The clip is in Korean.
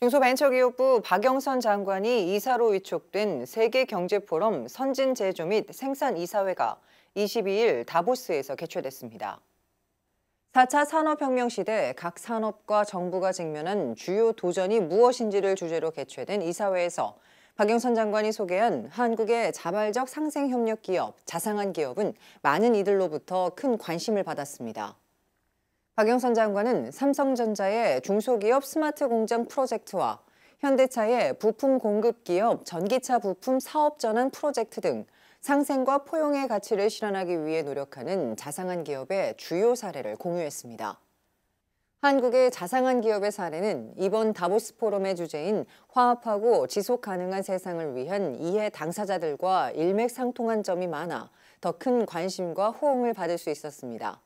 중소벤처기업부 박영선 장관이 이사로 위촉된 세계경제포럼 선진제조 및 생산이사회가 22일 다보스에서 개최됐습니다. 4차 산업혁명 시대 각 산업과 정부가 직면한 주요 도전이 무엇인지를 주제로 개최된 이사회에서 박영선 장관이 소개한 한국의 자발적 상생협력 기업, 자상한 기업은 많은 이들로부터 큰 관심을 받았습니다. 박영선 장관은 삼성전자의 중소기업 스마트 공장 프로젝트와 현대차의 부품 공급 기업 전기차 부품 사업 전환 프로젝트 등 상생과 포용의 가치를 실현하기 위해 노력하는 자상한 기업의 주요 사례를 공유했습니다. 한국의 자상한 기업의 사례는 이번 다보스 포럼의 주제인 화합하고 지속 가능한 세상을 위한 이해 당사자들과 일맥상통한 점이 많아 더 큰 관심과 호응을 받을 수 있었습니다.